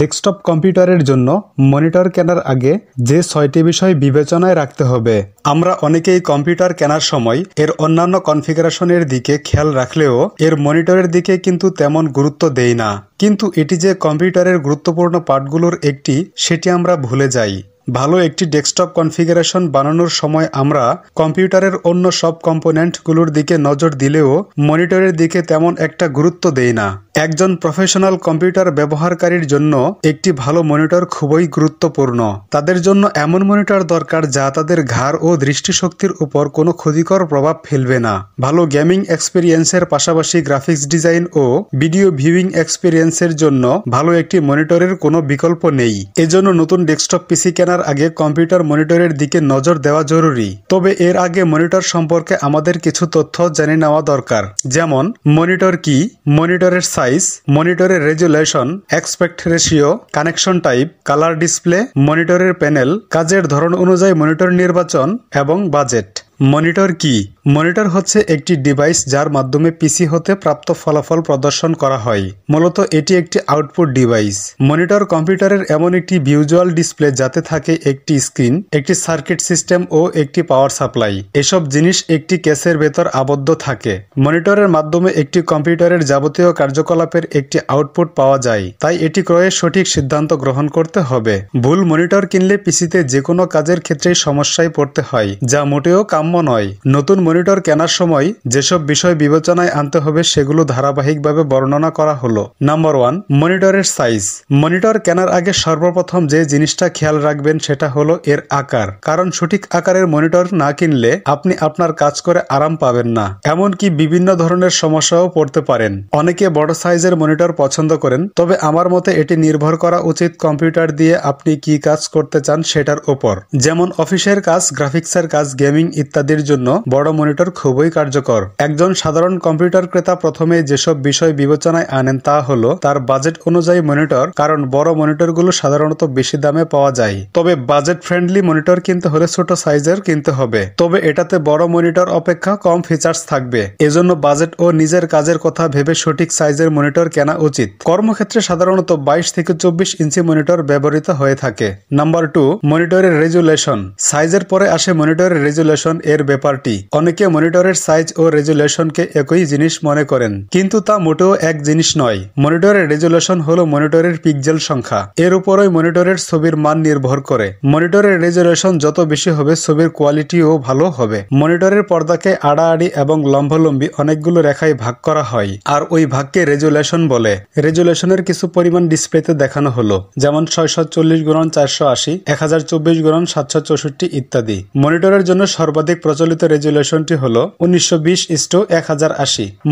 desktop কম্পিউটারের জন্য monitor কেনার আগে যে ছয়টি বিষয় বিবেচনায় রাখতে হবে আমরা অনেকেই কম্পিউটার কেনার সময় এর অন্যান্য কনফিগারেশনের দিকে খেয়াল রাখলেও এর মনিটরের দিকে কিন্তু তেমন গুরুত্ব দেই না কিন্তু এটি যে কম্পিউটারের গুরুত্বপূর্ণ পার্টগুলোর একটি সেটি আমরা ভুলে যাই ভালো একটি ডেস্কটপ কনফিগারেশন বানানোর সময় আমরা কম্পিউটারের অন্য সব কম্পোনেন্টগুলোর দিকে নজর দিলেও মনিটরের দিকে তেমন একটা গুরুত্ব দেই না একজন প্রফেশনাল কম্পিউটার ব্যবহারকারীর জন্য একটি ভালো মনিটর খুবই গুরুত্বপূর্ণ তাদের জন্য এমন মনিটর দরকার যা তাদের ঘাড় ও দৃষ্টিশক্তির উপর কোনো ক্ষতিকর প্রভাব ফেলবে না ভালো গেমিং এক্সপিরিয়েন্সের পাশাপাশি গ্রাফিক্স ডিজাইন ও ভিডিও ভিউইং এক্সপিরিয়েন্সের জন্য ভালো একটি মনিটরের কোনো বিকল্প নেই এজন্য নতুন ডেস্কটপ পিসি কেনার আগে কম্পিউটার মনিটরের দিকে নজর দেওয়া জরুরি তবে এর আগে মনিটর সম্পর্কে আমাদের কিছু তথ্য জেনে নেওয়া দরকার যেমন মনিটর কি মনিটরের সাইজ মনিটরের resolution expect ratio connection type colour display মনিটরের প্যানেল কাজের ধরন অনুযায়ী মনিটর নির্বাচন এবং বাজেট মনিটর কি মনিটর হচ্ছে একটি ডিভাইস যার মাধ্যমে পিসি হতে প্রাপ্ত ফলাফল প্রদর্শন করা হয় মূলত এটি একটি আউটপুট ডিভাইস মনিটর কম্পিউটারের এমন একটি ভিউজুয়াল ডিসপ্লে যাতে থাকে একটি স্ক্রিন একটি সার্কিট সিস্টেম ও একটি পাওয়ার সাপ্লাই এসব জিনিস একটি কেসের ভেতর আবদ্ধ থাকে মনিটরের মাধ্যমে একটি কম্পিউটারের যাবতীয় কার্যকলাপের একটি আউটপুট পাওয়া যায় তাই এটি ক্রয়ের সঠিক সিদ্ধান্ত গ্রহণ করতে হবে ভুল মনিটর কিনলে পিসিতে যে কোনো কাজের ক্ষেত্রেই সমস্যায় পড়তে হয় যা মোটেও কাম্য কাম্য নয় নতুন মনিটর কেনার সময় যেসব বিষয় বিবেচনায় আনতে হবে সেগুলো ধারাবাহিকভাবে বর্ণনা করা হলো নাম্বার ওয়ান মনিটরের সাইজ মনিটর কেনার আগে সর্বপ্রথম যে জিনিসটা খেয়াল রাখবেন সেটা হলো এর আকার কারণ সঠিক আকারের মনিটর না কিনলে আপনি আপনার কাজ করে আরাম পাবেন না এমনকি বিভিন্ন ধরনের সমস্যাও পড়তে পারেন অনেকে বড় সাইজের মনিটর পছন্দ করেন তবে আমার মতে এটি নির্ভর করা উচিত কম্পিউটার দিয়ে আপনি কি কাজ করতে চান সেটার ওপর যেমন অফিসের কাজ গ্রাফিক্সের কাজ গেমিং ইত্যাদি ইত্যাদির জন্য বড় মনিটর খুবই কার্যকর একজন সাধারণ কম্পিউটার ক্রেতা প্রথমে যেসব বিষয় বিবেচনায় আনেন তা হলো তার বাজেট অনুযায়ী মনিটর কারণ বড় মনিটরগুলো সাধারণত বেশি দামে পাওয়া যায় তবে বাজেট ফ্রেন্ডলি মনিটর কিনতে হলে ছোট সাইজের কিনতে হবে তবে এটাতে বড় মনিটর অপেক্ষা কম ফিচার্স থাকবে এজন্য বাজেট ও নিজের কাজের কথা ভেবে সঠিক সাইজের মনিটর কেনা উচিত কর্মক্ষেত্রে সাধারণত বাইশ থেকে চব্বিশ ইঞ্চি মনিটর ব্যবহৃত হয়ে থাকে নাম্বার টু মনিটরের রেজুলেশন সাইজের পরে আসে মনিটরের রেজুলেশন এর ব্যাপারটি অনেকে মনিটরের সাইজ ও রেজুলেশনকে একই জিনিস মনে করেন কিন্তু তা মোটেও এক জিনিস নয় মনিটরের রেজুলেশন হল মনিটরের পিকজেল সংখ্যা এর উপরই মনিটরের ছবির মান নির্ভর করে মনিটরের রেজুলেশন যত বেশি হবে ছবির কোয়ালিটিও ভালো হবে মনিটরের পর্দাকে আড়াআড়ি এবং লম্বলম্বী অনেকগুলো রেখায় ভাগ করা হয় আর ওই ভাগকে রেজুলেশন বলে রেজুলেশনের কিছু পরিমাণ ডিসপ্লেতে দেখানো হলো যেমন ছয়শো চল্লিশ গুণন চারশো আশি এক হাজার চব্বিশ গুণন সাতশো চৌষট্টি ইত্যাদি মনিটরের জন্য সর্বাধিক সর্বাধিক প্রচলিত রেজুলেশনটি হল উনিশশো বিশ ইস্টু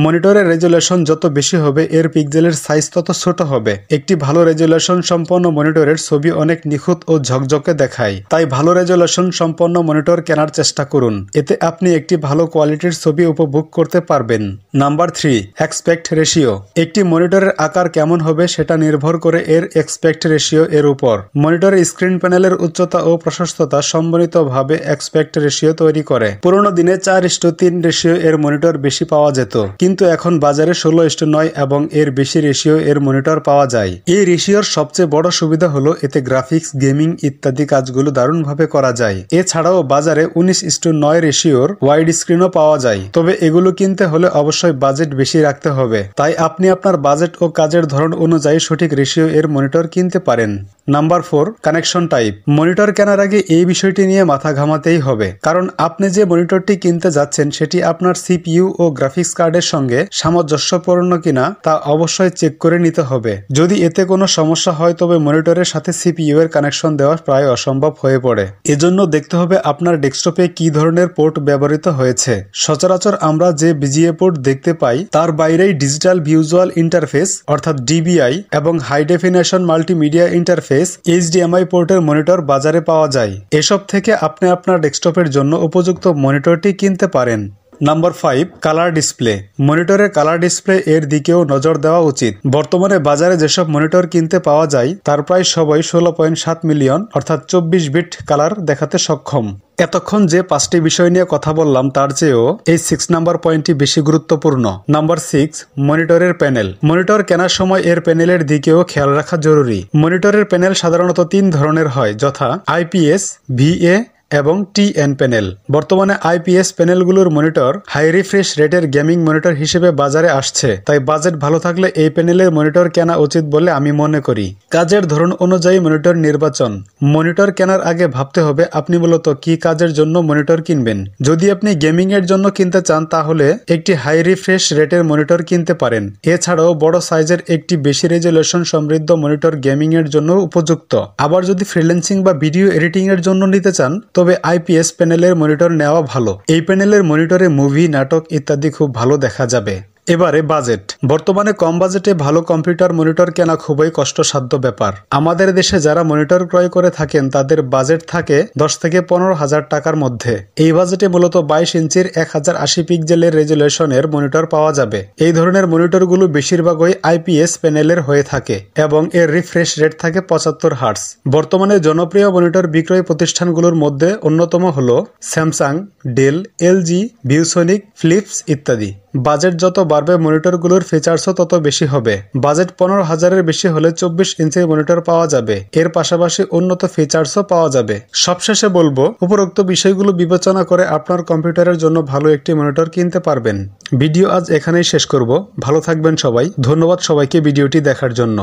মনিটরের রেজুলেশন যত বেশি হবে এর পিকজেলের সাইজ তত ছোট হবে একটি ভালো রেজুলেশন সম্পন্ন মনিটরের ছবি অনেক নিখুঁত ও ঝকঝকে দেখায় তাই ভালো রেজুলেশন সম্পন্ন মনিটর কেনার চেষ্টা করুন এতে আপনি একটি ভালো কোয়ালিটির ছবি উপভোগ করতে পারবেন নাম্বার থ্রি এক্সপেক্ট রেশিও একটি মনিটরের আকার কেমন হবে সেটা নির্ভর করে এর এক্সপেক্ট রেশিও এর উপর মনিটরের স্ক্রিন প্যানেলের উচ্চতা ও প্রশস্ততা সম্মিলিতভাবে এক্সপেক্ট রেশিও তৈরি করে পুরোনো দিনে চার ইস্টু তিন রেশিও এর মনিটর বেশি পাওয়া যেত কিন্তু এখন বাজারে ষোলো ইস্টু নয় এবং এর বেশি রেশিও এর মনিটর পাওয়া যায় এই রেশিওর সবচেয়ে বড় সুবিধা হলো এতে গ্রাফিক্স গেমিং ইত্যাদি কাজগুলো দারুণভাবে করা যায় এছাড়াও বাজারে উনিশ ইস্টু নয় রেশিওর ওয়াইড স্ক্রিনও পাওয়া যায় তবে এগুলো কিনতে হলে অবশ্যই বাজেট বেশি রাখতে হবে তাই আপনি আপনার বাজেট ও কাজের ধরন অনুযায়ী সঠিক রেশিও এর মনিটর কিনতে পারেন number four connection type monitor কেনার আগে এই বিষয়টি নিয়ে মাথা ঘামাতেই হবে কারণ আপনি আপনি যে মনিটরটি কিনতে যাচ্ছেন সেটি আপনার সিপিইউ ও গ্রাফিক্স কার্ডের সঙ্গে সামঞ্জস্যপূর্ণ কিনা তা অবশ্যই চেক করে নিতে হবে যদি এতে কোনো সমস্যা হয় তবে মনিটরের সাথে সিপিইউ এর কানেকশন দেওয়া প্রায় অসম্ভব হয়ে পড়ে এজন্য দেখতে হবে আপনার ডেস্কটপে কি ধরনের পোর্ট ব্যবহৃত হয়েছে সচরাচর আমরা যে বিজিএ পোর্ট দেখতে পাই তার বাইরেই ডিজিটাল ভিউজুয়াল ইন্টারফেস অর্থাৎ ডিবিআই এবং high definition multimedia interface HDMI পোর্টের মনিটর বাজারে পাওয়া যায় এসব থেকে আপনি আপনার ডেস্কটপের জন্য উপযোগী যুক্ত মনিটরটি কিনতে পারেন নাম্বার ফাইভ কালার ডিসপ্লে মনিটরের কালার ডিসপ্লে এর দিকেও নজর দেওয়া উচিত বর্তমানে বাজারে যেসব মনিটর কিনতে পাওয়া যায় তার প্রায় সবাই ষোলো পয়েন্ট সাত মিলিয়ন অর্থাৎ চব্বিশ বিট কালার দেখাতে সক্ষম এতক্ষণ যে পাঁচটি বিষয় নিয়ে কথা বললাম তার চেয়েও এই সিক্স নাম্বার পয়েন্টটি বেশি গুরুত্বপূর্ণ নাম্বার সিক্স মনিটরের প্যানেল মনিটর কেনার সময় এর প্যানেলের দিকেও খেয়াল রাখা জরুরি মনিটরের প্যানেল সাধারণত তিন ধরনের হয় যথা আইপিএস ভিএ এবং টিএন প্যানেল বর্তমানে আইপিএস প্যানেলগুলোর মনিটর হাই রিফ্রেশ রেটের গেমিং মনিটর হিসেবে বাজারে আসছে তাই বাজেট ভালো থাকলে এই প্যানেলের মনিটর কেনা উচিত বলে আমি মনে করি কাজের ধরন অনুযায়ী মনিটর নির্বাচন মনিটর কেনার আগে ভাবতে হবে আপনি মূলত কি কাজের জন্য মনিটর কিনবেন যদি আপনি গেমিং এর জন্য কিনতে চান তাহলে একটি হাই রিফ্রেশ রেটের মনিটর কিনতে পারেন এছাড়াও বড় সাইজের একটি বেশি রেজুলেশন সমৃদ্ধ মনিটর গেমিং এর জন্য উপযুক্ত আবার যদি ফ্রিল্যান্সিং বা ভিডিও এডিটিং এর জন্য নিতে চান তো তবে আইপিএস প্যানেলের মনিটর নেওয়া ভালো এই প্যানেলের মনিটরে মুভি নাটক ইত্যাদি খুব ভালো দেখা যাবে এবারে বাজেট বর্তমানে কম বাজেটে ভালো কম্পিউটার মনিটর কেনা খুবই কষ্টসাধ্য ব্যাপার আমাদের দেশে যারা মনিটর ক্রয় করে থাকেন তাদের বাজেট থাকে দশ থেকে পনেরো হাজার টাকার মধ্যে এই বাজেটে মূলত বাইশ ইঞ্চির এক হাজার আশি পিকজেলের রেজুলেশনের মনিটর পাওয়া যাবে এই ধরনের মনিটরগুলো বেশিরভাগই আইপিএস প্যানেলের হয়ে থাকে এবং এর রিফ্রেশ রেট থাকে পঁচাত্তর হার্স বর্তমানে জনপ্রিয় মনিটর বিক্রয় প্রতিষ্ঠানগুলোর মধ্যে অন্যতম হল Samsung Dell LG ViewSonic Philips ইত্যাদি বাজেট যত বাড়বে মনিটরগুলোর ফিচার্সও তত বেশি হবে বাজেট পনেরো হাজারের বেশি হলে চব্বিশ ইঞ্চি মনিটর পাওয়া যাবে এর পাশাপাশি উন্নত ফিচার্সও পাওয়া যাবে সবশেষে বলবো উপরোক্ত বিষয়গুলো বিবেচনা করে আপনার কম্পিউটারের জন্য ভালো একটি মনিটর কিনতে পারবেন ভিডিও আজ এখানেই শেষ করব ভালো থাকবেন সবাই ধন্যবাদ সবাইকে ভিডিওটি দেখার জন্য